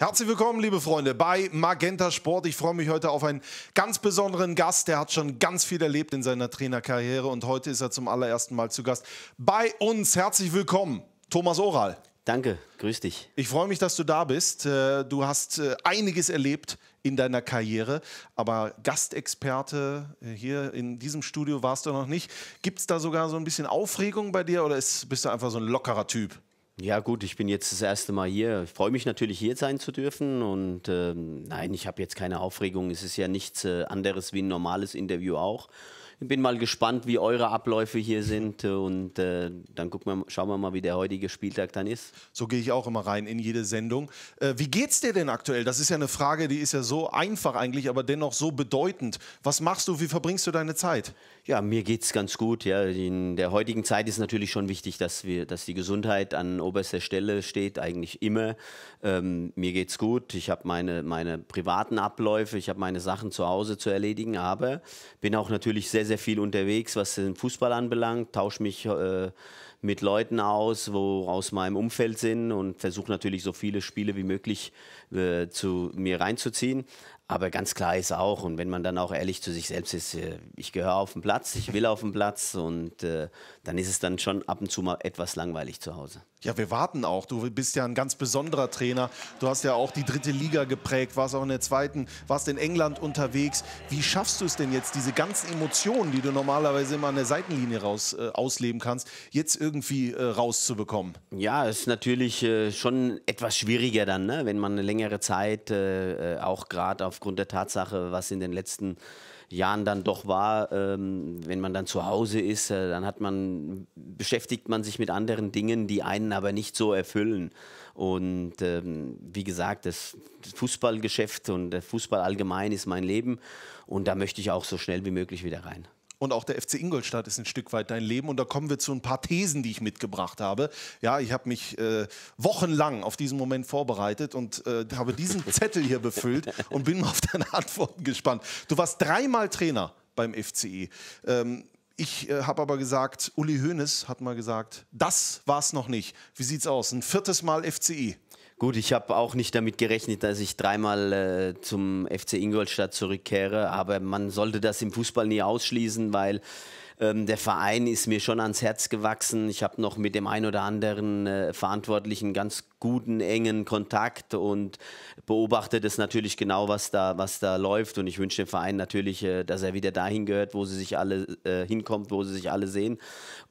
Herzlich willkommen, liebe Freunde, bei Magenta Sport. Ich freue mich heute auf einen ganz besonderen Gast. Der hat schon ganz viel erlebt in seiner Trainerkarriere und heute ist er zum allerersten Mal zu Gast bei uns. Herzlich willkommen, Thomas Oral. Danke, grüß dich. Ich freue mich, dass du da bist. Äh, du hast äh, einiges erlebt in deiner Karriere, aber Gastexperte äh, hier in diesem Studio warst du noch nicht. Gibt es da sogar so ein bisschen Aufregung bei dir oder bist du einfach so ein lockerer Typ? Ja gut, ich bin jetzt das erste Mal hier. Ich freue mich natürlich hier sein zu dürfen und ähm, nein, ich habe jetzt keine Aufregung. Es ist ja nichts äh, anderes wie ein normales Interview auch bin mal gespannt, wie eure Abläufe hier sind äh, und äh, dann gucken wir, schauen wir mal, wie der heutige Spieltag dann ist. So gehe ich auch immer rein in jede Sendung. Äh, wie geht's dir denn aktuell? Das ist ja eine Frage, die ist ja so einfach eigentlich, aber dennoch so bedeutend. Was machst du? Wie verbringst du deine Zeit? Ja, mir geht's ganz gut. Ja. In der heutigen Zeit ist natürlich schon wichtig, dass wir, dass die Gesundheit an oberster Stelle steht, eigentlich immer. Ähm, mir geht's gut. Ich habe meine, meine privaten Abläufe, ich habe meine Sachen zu Hause zu erledigen, aber bin auch natürlich sehr, sehr viel unterwegs, was den Fußball anbelangt, tausche mich äh, mit Leuten aus, wo aus meinem Umfeld sind und versuche natürlich so viele Spiele wie möglich äh, zu mir reinzuziehen. Aber ganz klar ist auch, und wenn man dann auch ehrlich zu sich selbst ist, äh, ich gehöre auf den Platz, ich will auf den Platz und äh, dann ist es dann schon ab und zu mal etwas langweilig zu Hause. Ja, wir warten auch. Du bist ja ein ganz besonderer Trainer. Du hast ja auch die dritte Liga geprägt, warst auch in der zweiten, warst in England unterwegs. Wie schaffst du es denn jetzt, diese ganzen Emotionen, die du normalerweise immer an der Seitenlinie raus äh, ausleben kannst, jetzt irgendwie äh, rauszubekommen? Ja, es ist natürlich äh, schon etwas schwieriger dann, ne? wenn man eine längere Zeit äh, auch gerade auf aufgrund der Tatsache, was in den letzten Jahren dann doch war, ähm, wenn man dann zu Hause ist, äh, dann hat man, beschäftigt man sich mit anderen Dingen, die einen aber nicht so erfüllen. Und ähm, wie gesagt, das Fußballgeschäft und der Fußball allgemein ist mein Leben und da möchte ich auch so schnell wie möglich wieder rein und auch der FC Ingolstadt ist ein Stück weit dein Leben. Und da kommen wir zu ein paar Thesen, die ich mitgebracht habe. Ja, ich habe mich äh, wochenlang auf diesen Moment vorbereitet und äh, habe diesen Zettel hier befüllt und bin auf deine Antworten gespannt. Du warst dreimal Trainer beim FCE. Ähm, ich äh, habe aber gesagt, Uli Hoeneß hat mal gesagt, das war es noch nicht. Wie sieht es aus? Ein viertes Mal FCE. Gut, ich habe auch nicht damit gerechnet, dass ich dreimal äh, zum FC Ingolstadt zurückkehre, aber man sollte das im Fußball nie ausschließen, weil ähm, der Verein ist mir schon ans Herz gewachsen. Ich habe noch mit dem einen oder anderen äh, Verantwortlichen ganz guten, engen Kontakt und beobachte das natürlich genau, was da, was da läuft. Und ich wünsche dem Verein natürlich, äh, dass er wieder dahin gehört, wo sie sich alle äh, hinkommt, wo sie sich alle sehen.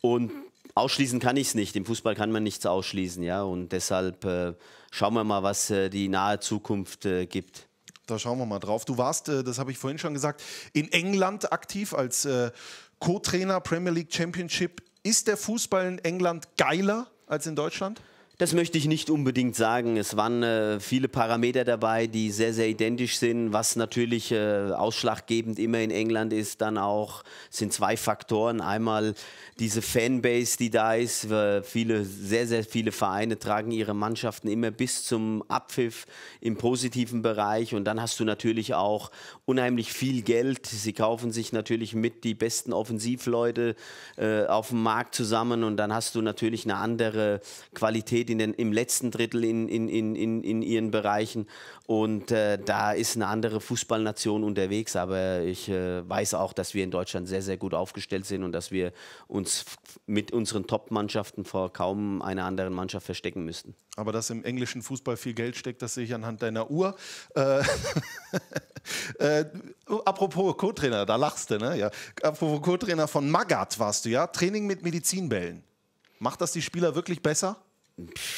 Und ausschließen kann ich es nicht. Im Fußball kann man nichts ausschließen, ja. Und deshalb äh, schauen wir mal, was äh, die nahe Zukunft äh, gibt. Da schauen wir mal drauf. Du warst, äh, das habe ich vorhin schon gesagt, in England aktiv als äh, Co-Trainer Premier League Championship. Ist der Fußball in England geiler als in Deutschland? Das möchte ich nicht unbedingt sagen. Es waren äh, viele Parameter dabei, die sehr, sehr identisch sind. Was natürlich äh, ausschlaggebend immer in England ist, dann auch sind zwei Faktoren. Einmal diese Fanbase, die da ist. Viele, sehr, sehr viele Vereine tragen ihre Mannschaften immer bis zum Abpfiff im positiven Bereich. Und dann hast du natürlich auch unheimlich viel Geld. Sie kaufen sich natürlich mit die besten Offensivleute äh, auf dem Markt zusammen. Und dann hast du natürlich eine andere Qualität steht in den, im letzten Drittel in, in, in, in ihren Bereichen. Und äh, da ist eine andere Fußballnation unterwegs. Aber ich äh, weiß auch, dass wir in Deutschland sehr, sehr gut aufgestellt sind und dass wir uns mit unseren Top-Mannschaften vor kaum einer anderen Mannschaft verstecken müssten. Aber dass im englischen Fußball viel Geld steckt, das sehe ich anhand deiner Uhr. Äh, äh apropos Co-Trainer, da lachst du, ne? Ja. Apropos Co-Trainer von Magat warst du, ja? Training mit Medizinbällen. Macht das die Spieler wirklich besser?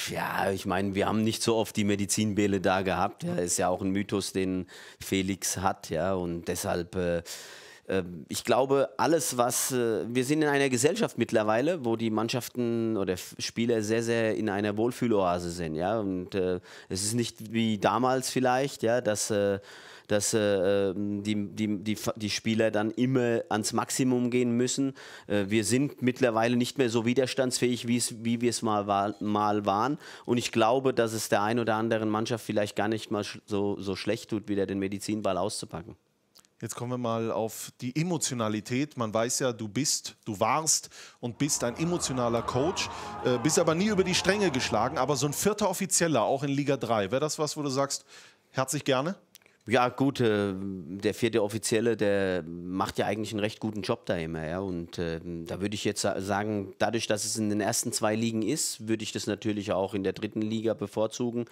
Ja, ich meine, wir haben nicht so oft die Medizinbälle da gehabt. Ja, ist ja auch ein Mythos, den Felix hat, ja. Und deshalb, äh, äh ich glaube, alles, was äh, wir sind in einer Gesellschaft mittlerweile, wo die Mannschaften oder Spieler sehr, sehr in einer Wohlfühloase sind, ja. Und äh, es ist nicht wie damals vielleicht, ja, dass äh, dass äh, ähm, die, die, die, die, Spieler dann immer ans Maximum gehen müssen. Äh, wir sind mittlerweile nicht mehr so widerstandsfähig, wie wir es mal, war, mal waren. Und ich glaube, dass es der ein oder anderen Mannschaft vielleicht gar nicht mal so, so schlecht tut, wieder den Medizinball auszupacken. Jetzt kommen wir mal auf die Emotionalität. Man weiß ja, du bist, du warst und bist ein emotionaler Coach, äh, bist aber nie über die Stränge geschlagen. Aber so ein vierter Offizieller, auch in Liga 3, wäre das was, wo du sagst, herzlich gerne? Ja, gut, äh, der vierte Offizielle, der macht ja eigentlich einen recht guten Job da immer. Ja? Und äh, da würde ich jetzt sagen, dadurch, dass es in den ersten zwei Ligen ist, würde ich das natürlich auch in der dritten Liga bevorzugen.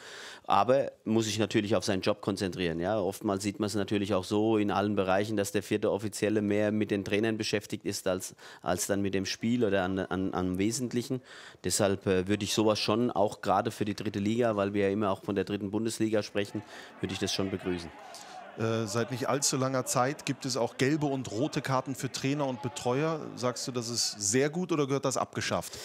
Aber muss ich natürlich auf seinen Job konzentrieren. Ja? Oftmals sieht man es natürlich auch so in allen Bereichen, dass der vierte Offizielle mehr mit den Trainern beschäftigt ist, als, als dann mit dem Spiel oder an, an, am Wesentlichen. Deshalb äh, würde ich sowas schon auch gerade für die dritte Liga, weil wir ja immer auch von der dritten Bundesliga sprechen, würde ich das schon begrüßen. Äh, seit nicht allzu langer Zeit gibt es auch gelbe und rote Karten für Trainer und Betreuer. Sagst du, das ist sehr gut oder gehört das abgeschafft?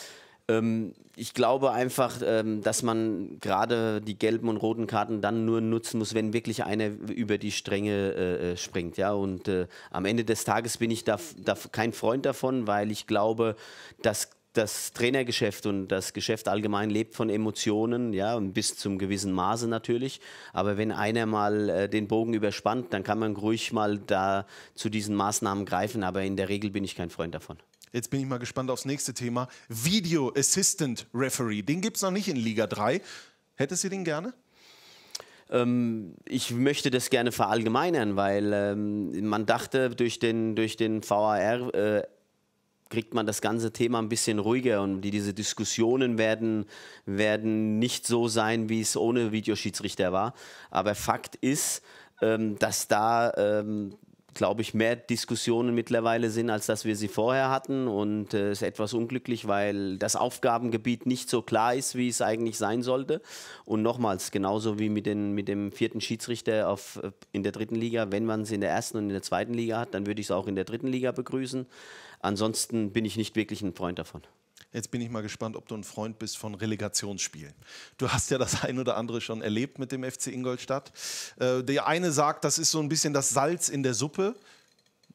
Ähm, ich glaube einfach, ähm, dass man gerade die gelben und roten Karten dann nur nutzen muss, wenn wirklich einer über die Stränge äh, äh, springt. Und am Ende des Tages bin ich da, kein Freund davon, weil ich glaube, dass das Trainergeschäft und das Geschäft allgemein lebt von Emotionen, ja, und bis zum gewissen Maße natürlich. Aber wenn einer mal äh, den Bogen überspannt, dann kann man ruhig mal da zu diesen Maßnahmen greifen. Aber in der Regel bin ich kein Freund davon. Jetzt bin ich mal gespannt aufs nächste Thema. Video Assistant Referee. Den gibt es noch nicht in Liga 3. Hättest du den gerne? Ähm, ich möchte das gerne verallgemeinern, weil ähm, man dachte durch den, durch den VAR. Äh, kriegt man das ganze Thema ein bisschen ruhiger und die, diese Diskussionen werden, werden nicht so sein, wie es ohne Videoschiedsrichter war. Aber Fakt ist, ähm, dass da ähm, glaube ich, mehr Diskussionen mittlerweile sind, als dass wir sie vorher hatten. Und äh, es äh, ist etwas unglücklich, weil das Aufgabengebiet nicht so klar ist, wie es eigentlich sein sollte. Und nochmals, genauso wie mit, den, mit dem vierten Schiedsrichter auf, äh, in der dritten Liga, wenn man es in der ersten und in der zweiten Liga hat, dann würde ich es auch in der dritten Liga begrüßen. Ansonsten bin ich nicht wirklich ein Freund davon. Jetzt bin ich mal gespannt, ob du ein Freund bist von Relegationsspielen. Du hast ja das ein oder andere schon erlebt mit dem FC Ingolstadt. Äh, der eine sagt, das ist so ein bisschen das Salz in der Suppe.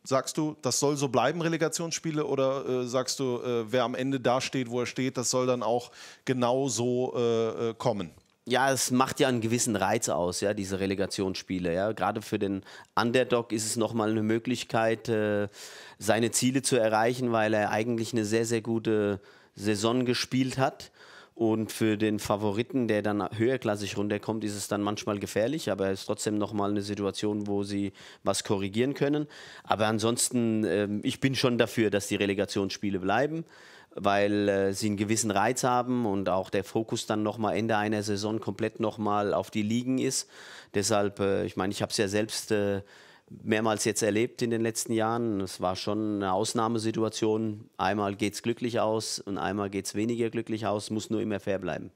Sagst du, das soll so bleiben, Relegationsspiele? Oder äh, sagst du, äh, wer am Ende da steht, wo er steht, das soll dann auch genau so äh, äh, kommen? ja, es macht ja einen gewissen Reiz aus, ja, diese Relegationsspiele. Ja. Gerade für den Underdog ist es nochmal eine Möglichkeit, äh, seine Ziele zu erreichen, weil er eigentlich eine sehr, sehr gute Saison gespielt hat. Und für den Favoriten, der dann höherklassig runterkommt, ist es dann manchmal gefährlich, aber es ist trotzdem nochmal eine Situation, wo sie was korrigieren können. Aber ansonsten, äh, ich bin schon dafür, dass die Relegationsspiele bleiben, weil äh, sie einen gewissen Reiz haben und auch der Fokus dann nochmal Ende einer Saison komplett nochmal auf die Ligen ist. Deshalb, äh, ich meine, ich habe es ja selbst äh, mehrmals jetzt erlebt in den letzten Jahren. Es war schon eine Ausnahmesituation. Einmal geht es glücklich aus und einmal geht es weniger glücklich aus, muss nur immer fair bleiben.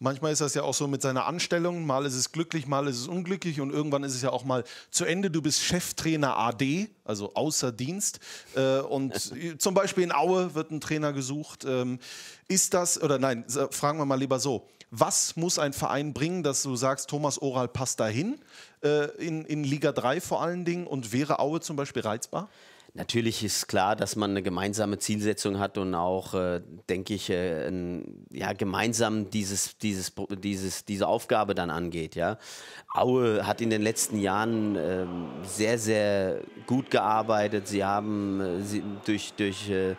Manchmal ist das ja auch so mit seiner Anstellung. Mal ist es glücklich, mal ist es unglücklich und irgendwann ist es ja auch mal zu Ende. Du bist Cheftrainer AD, also außer Dienst. Äh, und zum Beispiel in Aue wird ein Trainer gesucht. Ähm, ist das, oder nein, fragen wir mal lieber so was muss ein Verein bringen, dass du sagst, Thomas Oral passt dahin, äh, in, in Liga 3 vor allen Dingen, und wäre Aue zum Beispiel reizbar? Natürlich ist klar, dass man eine gemeinsame Zielsetzung hat und auch, äh, denke ich, äh, ein, ja, gemeinsam dieses, dieses, dieses, diese Aufgabe dann angeht. Ja. Aue hat in den letzten Jahren äh, sehr, sehr gut gearbeitet. Sie haben äh, sie durch, durch äh,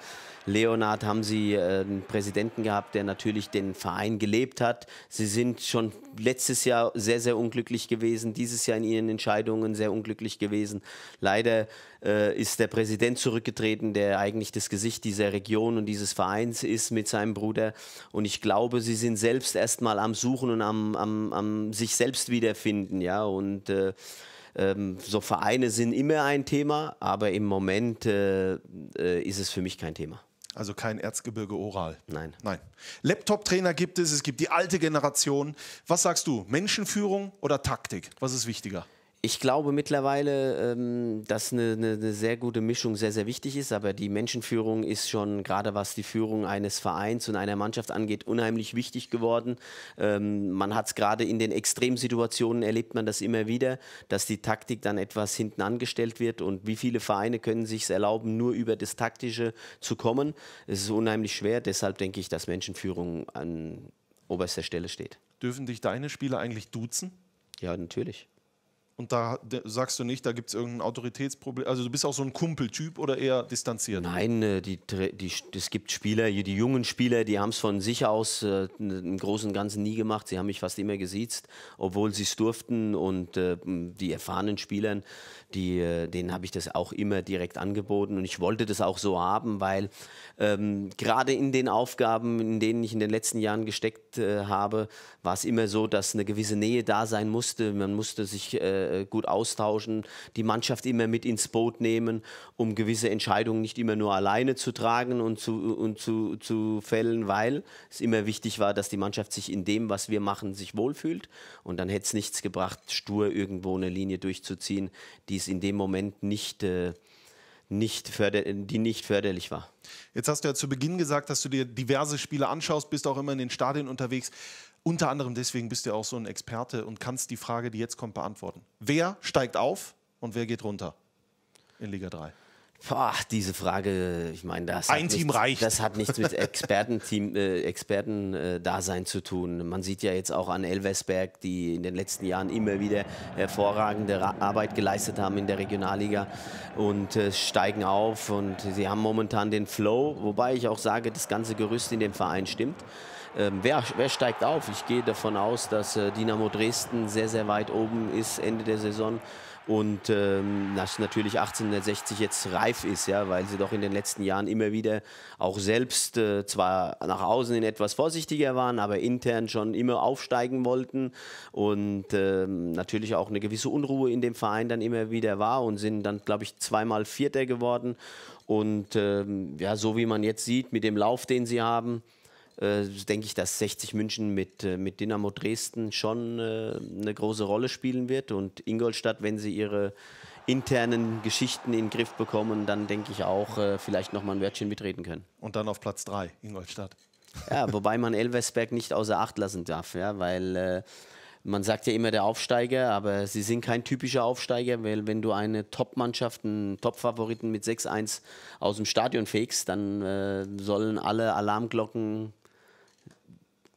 Leonard haben Sie äh, einen Präsidenten gehabt, der natürlich den Verein gelebt hat. Sie sind schon letztes Jahr sehr, sehr unglücklich gewesen, dieses Jahr in Ihren Entscheidungen sehr unglücklich gewesen. Leider äh, ist der Präsident zurückgetreten, der eigentlich das Gesicht dieser Region und dieses Vereins ist mit seinem Bruder. Und ich glaube, Sie sind selbst erstmal am Suchen und am, am, am sich selbst wiederfinden. Ja? Und äh, ähm, so Vereine sind immer ein Thema, aber im Moment äh, äh, ist es für mich kein Thema. Also kein Erzgebirge oral. Nein. Nein. Laptop-Trainer gibt es, es gibt die alte Generation. Was sagst du? Menschenführung oder Taktik? Was ist wichtiger? ich glaube mittlerweile, ähm, dass eine, eine, eine, sehr gute Mischung sehr, sehr wichtig ist, aber die Menschenführung ist schon, gerade was die Führung eines Vereins und einer Mannschaft angeht, unheimlich wichtig geworden. Ähm, man hat es gerade in den Extremsituationen erlebt man das immer wieder, dass die Taktik dann etwas hinten angestellt wird und wie viele Vereine können sich es erlauben, nur über das Taktische zu kommen. Es ist unheimlich schwer, deshalb denke ich, dass Menschenführung an oberster Stelle steht. Dürfen dich deine Spieler eigentlich duzen? Ja, natürlich. Und da sagst du nicht, da gibt es irgendein Autoritätsproblem. Also du bist auch so ein Kumpeltyp oder eher distanziert? Nein, äh, die, die, es gibt Spieler, die jungen Spieler, die haben es von sich aus äh, im Großen und Ganzen nie gemacht. Sie haben mich fast immer gesiezt, obwohl sie es durften. Und äh, die erfahrenen Spielern, die, äh, denen habe ich das auch immer direkt angeboten. Und ich wollte das auch so haben, weil ähm, gerade in den Aufgaben, in denen ich in den letzten Jahren gesteckt äh, habe, war es immer so, dass eine gewisse Nähe da sein musste. Man musste sich äh, gut austauschen, die Mannschaft immer mit ins Boot nehmen, um gewisse Entscheidungen nicht immer nur alleine zu tragen und zu, und zu, zu fällen, weil es immer wichtig war, dass die Mannschaft sich in dem, was wir machen, sich wohlfühlt. Und dann hätte es nichts gebracht, stur irgendwo eine Linie durchzuziehen, die es in dem Moment nicht... Äh, nicht förder die nicht förderlich war. Jetzt hast du ja zu Beginn gesagt, dass du dir diverse Spiele anschaust, bist auch immer in den Stadien unterwegs. Unter anderem deswegen bist du auch so ein Experte und kannst die Frage, die jetzt kommt, beantworten. Wer steigt auf und wer geht runter in Liga 3? Boah, diese Frage, ich meine, das, Ein hat Team nichts, reicht. das hat nichts mit Expertenteam, äh, experten äh, zu tun. Man sieht ja jetzt auch an Elversberg, die in den letzten Jahren immer wieder hervorragende Ra Arbeit geleistet haben in der Regionalliga und äh, steigen auf und sie haben momentan den Flow, wobei ich auch sage, das ganze Gerüst in dem Verein stimmt ähm, wer, wer steigt auf? Ich gehe davon aus, dass äh, Dynamo Dresden sehr, sehr weit oben ist Ende der Saison und ähm, dass natürlich 1860 jetzt reif ist, ja, weil sie doch in den letzten Jahren immer wieder auch selbst äh, zwar nach außen hin etwas vorsichtiger waren, aber intern schon immer aufsteigen wollten und ähm, natürlich auch eine gewisse Unruhe in dem Verein dann immer wieder war und sind dann, glaube ich, zweimal Vierter geworden und ähm, ja, so wie man jetzt sieht mit dem Lauf, den sie haben, äh, denke ich, dass 60 München mit, äh, mit Dynamo Dresden schon äh, eine große Rolle spielen wird. Und Ingolstadt, wenn sie ihre internen Geschichten in den Griff bekommen, dann denke ich auch, äh, vielleicht nochmal ein Wörtchen mitreden können. Und dann auf Platz 3, Ingolstadt. Ja, wobei man Elversberg nicht außer Acht lassen darf, ja, weil äh, man sagt ja immer der Aufsteiger, aber sie sind kein typischer Aufsteiger, weil wenn du eine Top-Mannschaft, einen Top-Favoriten mit 6-1 aus dem Stadion fegst, dann äh, sollen alle Alarmglocken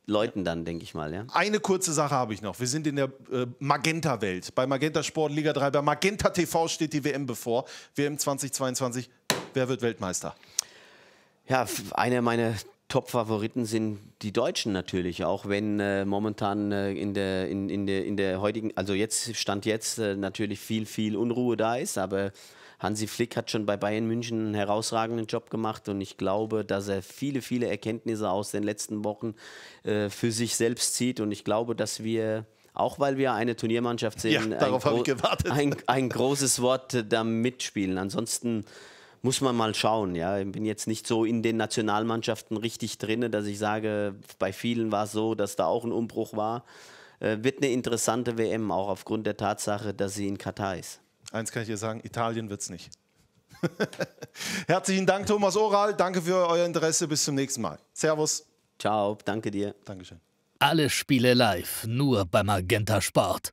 Leuten dann, denke ich mal. Ja? Eine kurze Sache habe ich noch. Wir sind in der äh, Magenta-Welt. Bei Magenta Sport Liga 3, bei Magenta TV steht die WM bevor. WM 2022. Wer wird Weltmeister? Ja, eine meiner Top-Favoriten sind die Deutschen natürlich, auch wenn äh, momentan äh, in, der, in, in, der, in der heutigen, also jetzt stand jetzt äh, natürlich viel, viel Unruhe da ist, aber Hansi Flick hat schon bei Bayern München einen herausragenden Job gemacht und ich glaube, dass er viele, viele Erkenntnisse aus den letzten Wochen äh, für sich selbst zieht und ich glaube, dass wir auch weil wir eine Turniermannschaft sind, ja, ein, ein, ein, großes Wort äh, da mitspielen. Ansonsten muss man mal schauen. Ja, ich bin jetzt nicht so in den Nationalmannschaften richtig drin, dass ich sage, bei vielen war es so, dass da auch ein Umbruch war. Äh, wird eine interessante WM, auch aufgrund der Tatsache, dass sie in Katar ist. Eins kann ich dir sagen: Italien wird es nicht. Herzlichen Dank, Thomas Oral. Danke für euer Interesse. Bis zum nächsten Mal. Servus. Ciao, danke dir. Dankeschön. Alle Spiele live, nur beim Magenta Sport.